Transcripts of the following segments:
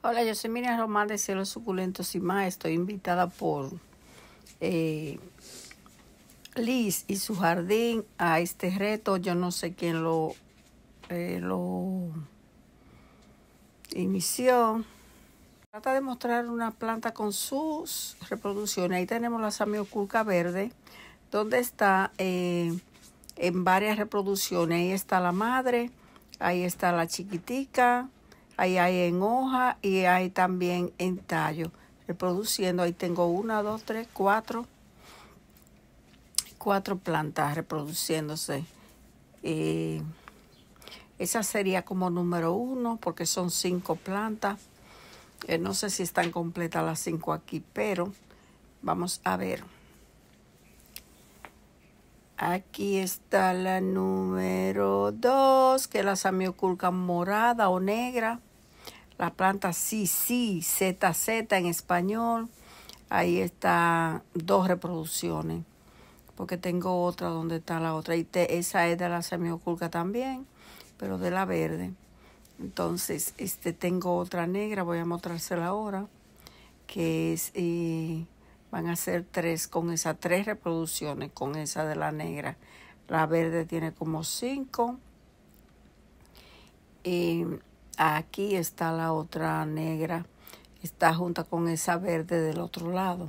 Hola, yo soy Miriam Román de Cielos Suculentos y más. Estoy invitada por eh, Liz y su jardín a este reto. Yo no sé quién eh, lo, inició. Trata de mostrar una planta con sus reproducciones. Ahí tenemos la samioculca verde, donde está eh, en varias reproducciones. Ahí está la madre, ahí está la chiquitica ahí hay en hoja y hay también en tallo. Reproduciendo, ahí tengo una, dos, tres, cuatro, cuatro plantas reproduciéndose. esa sería como número uno porque son cinco plantas. Eh, no sé si están completas las cinco aquí, pero vamos a ver. Aquí está la número dos, que es la samioculca morada o negra. La planta sí, sí, ZZ en español. Ahí está dos reproducciones, porque tengo otra donde está la otra. Y esa es de la semioculca también, pero de la verde. Entonces, este tengo otra negra, voy a mostrársela ahora, que es, eh, van a ser tres, con esas tres reproducciones, con esa de la negra. La verde tiene como cinco. Y... Eh, Aquí está la otra negra. Está junta con esa verde del otro lado.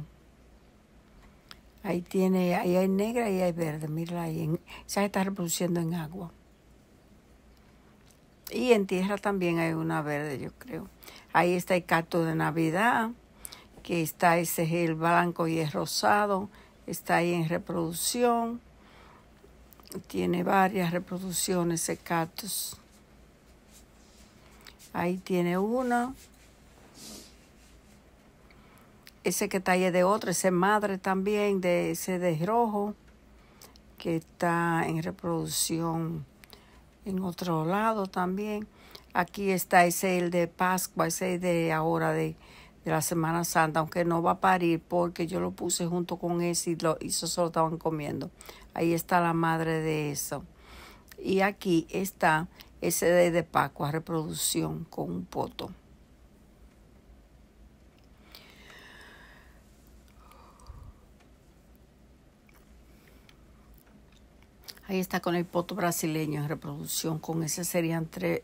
Ahí tiene, ahí hay negra y hay verde. Mira ahí. En, se está reproduciendo en agua. Y en tierra también hay una verde, yo creo. Ahí está el cacto de Navidad, que está ese gel el blanco y es rosado. Está ahí en reproducción. Tiene varias reproducciones de cactus. Ahí tiene uno. Ese que está de otro, ese madre también, de ese de rojo, que está en reproducción en otro lado también. Aquí está ese el de Pascua, ese de ahora de, de la Semana Santa, aunque no va a parir porque yo lo puse junto con ese y, lo, y eso estaban comiendo. Ahí está la madre de eso. Y aquí está ese de Paco a reproducción con un poto. Ahí está con el poto brasileño en reproducción. Con ese serían tres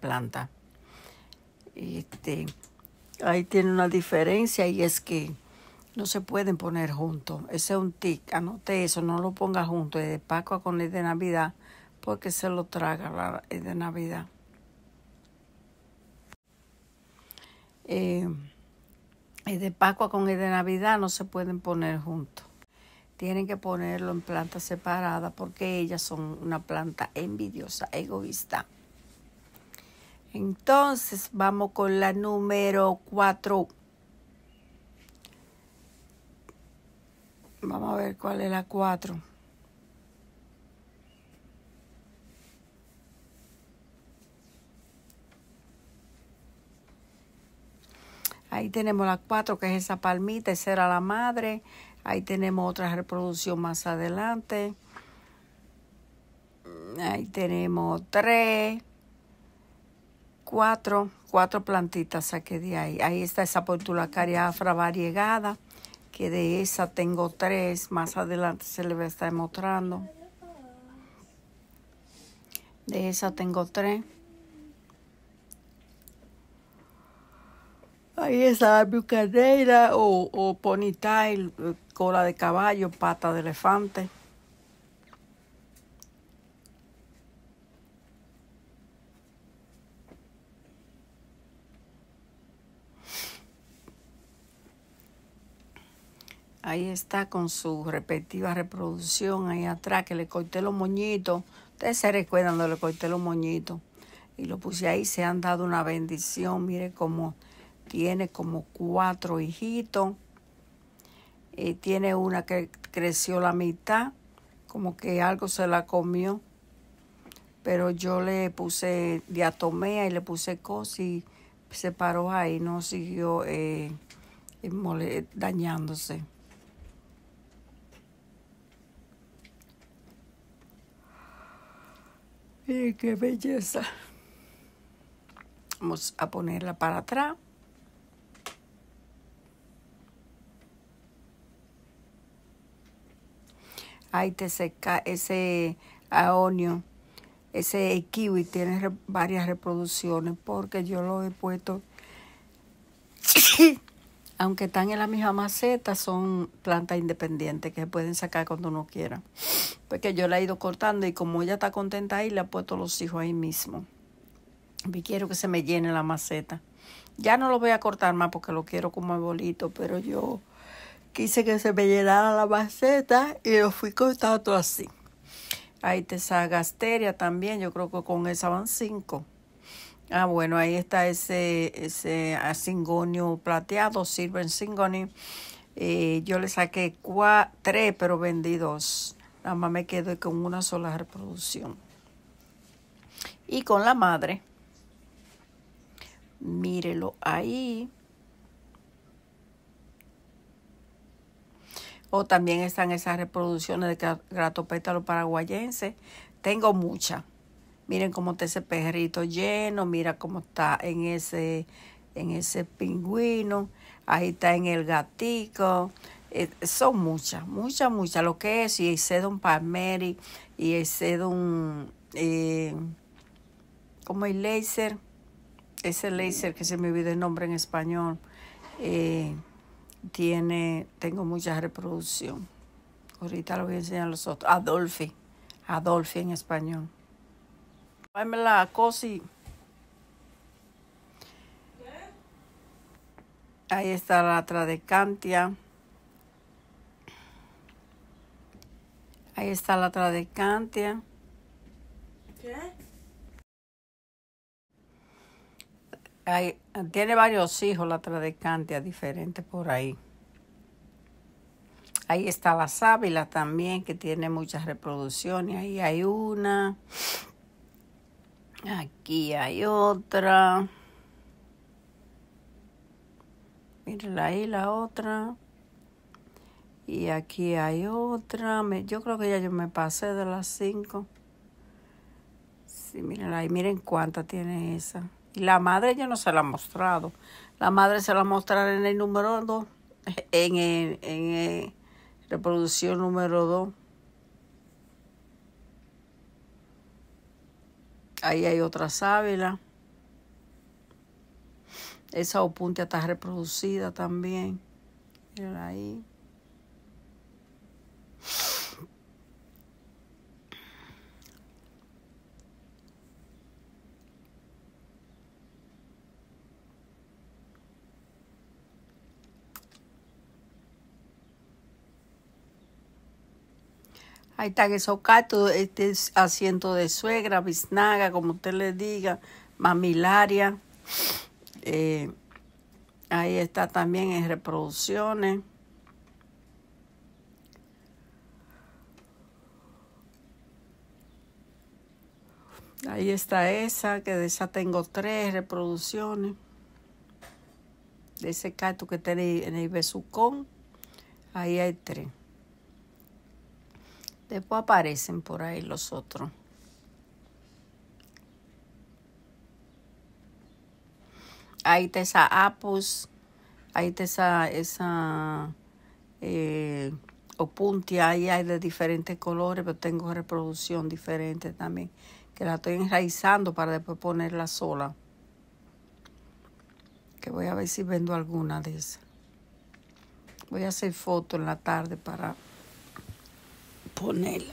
plantas. Este, ahí tiene una diferencia y es que no se pueden poner juntos. Ese es un tic. Anote eso, no lo ponga junto. De a con el de Navidad porque se lo traga la, eh, de Navidad. el eh, de Pascua con el de Navidad no se pueden poner juntos. Tienen que ponerlo en plantas separadas porque ellas son una planta envidiosa, egoísta. Entonces vamos con la número 4. Vamos a ver cuál es la 4. Ahí tenemos las cuatro, que es esa palmita, esa era la madre. Ahí tenemos otra reproducción más adelante. Ahí tenemos tres, cuatro, cuatro plantitas saqué de ahí. Ahí está esa portulacaria afra variegada, que de esa tengo tres. Más adelante se le va a estar mostrando. De esa tengo tres. esa bucadera o, o ponytail, eh, cola de caballo, pata de elefante. Ahí está con su respectiva reproducción ahí atrás, que le corté los moñitos. Ustedes se recuerdan donde le corté los moñitos. Y lo puse ahí, se han dado una bendición. Mire cómo tiene como cuatro hijitos. Eh, tiene una que creció la mitad, como que algo se la comió. Pero yo le puse diatomea y le puse cos y se paró ahí, no siguió eh, eh, dañándose. qué belleza. Vamos a ponerla para atrás. Ahí te seca ese aonio, ese kiwi tiene varias reproducciones porque yo lo he puesto, aunque están en la misma maceta, son plantas independientes que se pueden sacar cuando uno quiera. Porque yo la he ido cortando y como ella está contenta ahí, le he puesto los hijos ahí mismo. Y quiero que se me llene la maceta. Ya no lo voy a cortar más porque lo quiero como abuelito, pero yo quise que se me llenara la maceta y lo fui cortando así. Ahí te gasteria también, yo creo que con esa van cinco. Ah, bueno, ahí está ese, ese ah, cingonio plateado, Silver Singoni. Eh, yo le saqué tres, pero vendí dos. Nada más me quedo con una sola reproducción. Y con la madre. Mírelo ahí. o también están esas reproducciones de gratopétalo paraguayense. Tengo muchas. Miren cómo está ese perrito lleno, mira cómo está en ese, en ese pingüino, ahí está en el gatico. Eh, son muchas, muchas, muchas. Lo que es y un Palmeri y eh, es un, eh, como el laser, ese laser que se me olvidó el nombre en español. Eh, tiene, tengo mucha reproducción. Ahorita lo voy a enseñar a los otros. Adolfi. Adolfi en español. Dame la cosi. Ahí está la tradecantia. Ahí está la tradecantia. ¿Qué? tiene varios hijos la tradecantia diferente por ahí. Ahí está la sábila también, que tiene muchas reproducciones. Ahí hay una. Aquí hay otra. Mírenla ahí, la otra. Y aquí hay otra. yo creo que ya yo me pasé de las cinco. Sí, miren ahí. Miren cuánta tiene esa. Y La madre ya no se la ha mostrado. La madre se la mostrado en el número 2, en, el, reproducción número 2. Ahí hay otra sábila. Esa opuntia está reproducida también. Miren ahí. Ahí está, esos cactus, este es asiento de suegra, biznaga, como usted le diga, mamilaria. Eh, ahí está también en reproducciones. Ahí está esa, que de esa tengo tres reproducciones. De ese cactus que tiene en el besucón, ahí hay tres. Después aparecen por ahí los otros. Ahí está esa apus, ahí está esa, esa eh, opuntia, ahí hay de diferentes colores, pero tengo reproducción diferente también, que la estoy enraizando para después ponerla sola. Que voy a ver si vendo alguna de esas. Voy a hacer foto en la tarde para ponerla.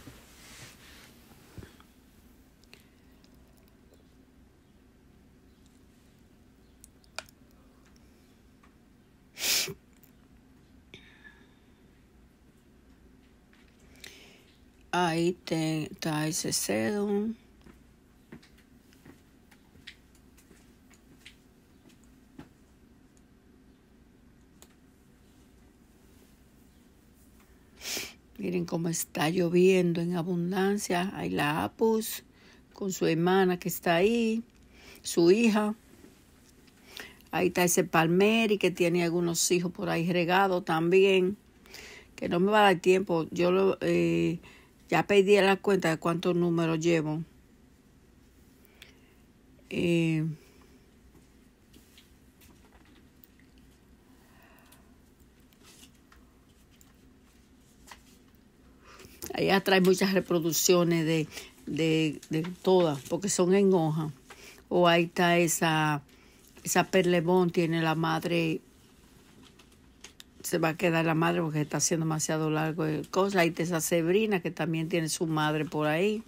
Ahí te, está ese sedum. como está lloviendo en abundancia, hay la Apus con su hermana que está ahí, su hija. Ahí está ese Palmeri que tiene algunos hijos por ahí regados también, que no me va a dar tiempo. Yo lo, eh, ya pedí la cuenta de cuántos números llevo. Eh, Allá trae muchas reproducciones de, todas, porque son en hoja. O ahí está esa, esa perlebón, tiene la madre, se va a quedar la madre porque está haciendo demasiado largo el cosa. Ahí está esa Sebrina, que también tiene su madre por ahí.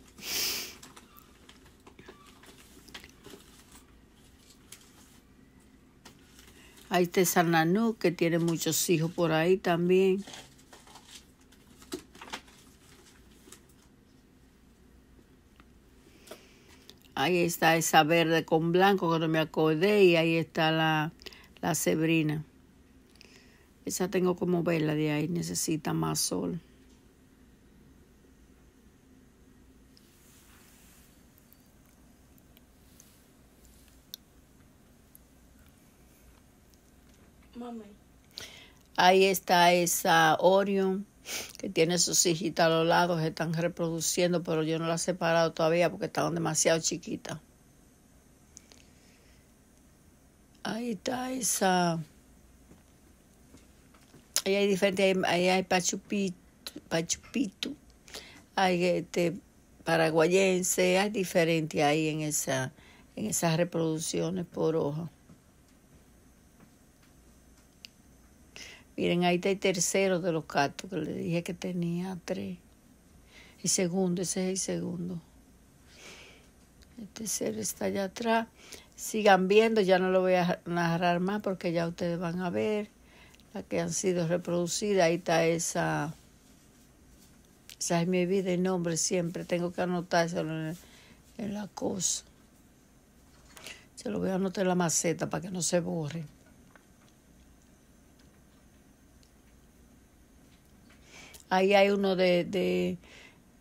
Ahí está esa nanú, que tiene muchos hijos por ahí también. Ahí está esa verde con blanco que no me acordé y ahí está la, la cebrina. Esa tengo como verla de ahí, necesita más sol. Ahí está esa Orion que tiene sus hijitas a los lados, están reproduciendo, pero yo no las he separado todavía porque estaban demasiado chiquitas. Ahí está esa. Ahí hay diferente ahí hay pachupito, pachupito, hay este paraguayense, hay diferente ahí en esa, en esas reproducciones por hoja. Miren, ahí está el tercero de los cartos, que le dije que tenía tres. Y segundo, ese es el segundo. El tercero está allá atrás. Sigan viendo, ya no lo voy a narrar más porque ya ustedes van a ver la que han sido reproducidas. Ahí está esa. Esa es mi vida y nombre siempre. Tengo que anotárselo en, en la cosa. Se lo voy a anotar en la maceta para que no se borre. Ahí hay uno de, de,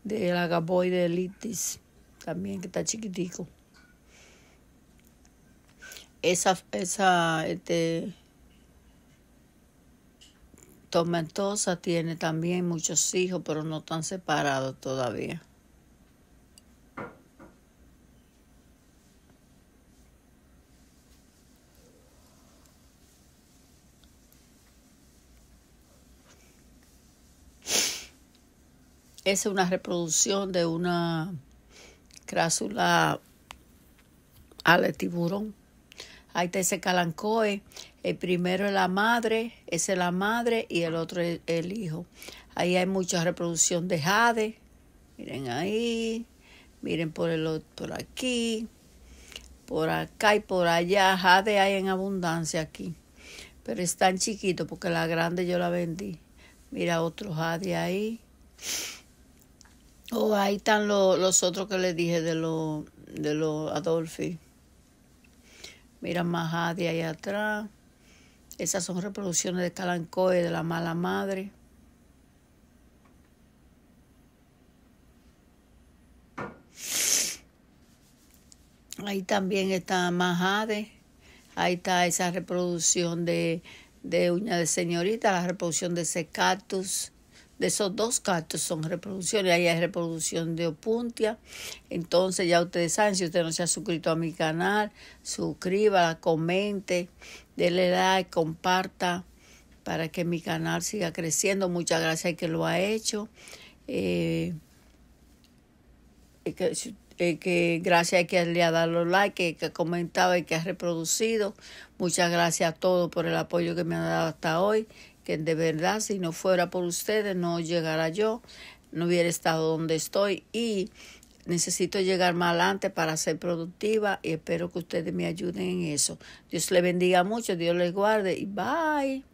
de la gaboide elitis, también que está chiquitico. Esa, esa, este, tormentosa tiene también muchos hijos, pero no están separados todavía. es una reproducción de una crásula ala tiburón. Ahí está ese calancoe. El primero es la madre, ese es la madre y el otro es el hijo. Ahí hay mucha reproducción de jade. Miren ahí, miren por, el, por aquí, por acá y por allá. Jade hay en abundancia aquí, pero es tan chiquito porque la grande yo la vendí. Mira otro jade ahí. Oh, ahí están los otros que les dije de los de Adolfi. Mira Majade ahí atrás. Esas son reproducciones de Calancoe, de la mala madre. Ahí también está Majade. Ahí está esa reproducción de, de Uña de Señorita, la reproducción de Secatus de esos dos cantos son reproducciones. Ahí hay reproducción de Opuntia. Entonces ya ustedes saben, si usted no se ha suscrito a mi canal, suscríbala, comente, déle like, comparta para que mi canal siga creciendo. Muchas gracias que lo ha hecho. Eh, eh, eh, que, gracias a que le ha dado los likes, que, que ha comentado y que ha reproducido. Muchas gracias a todos por el apoyo que me han dado hasta hoy que de verdad si no fuera por ustedes no llegara yo, no hubiera estado donde estoy y necesito llegar más adelante para ser productiva y espero que ustedes me ayuden en eso. Dios le bendiga mucho, Dios les guarde y bye.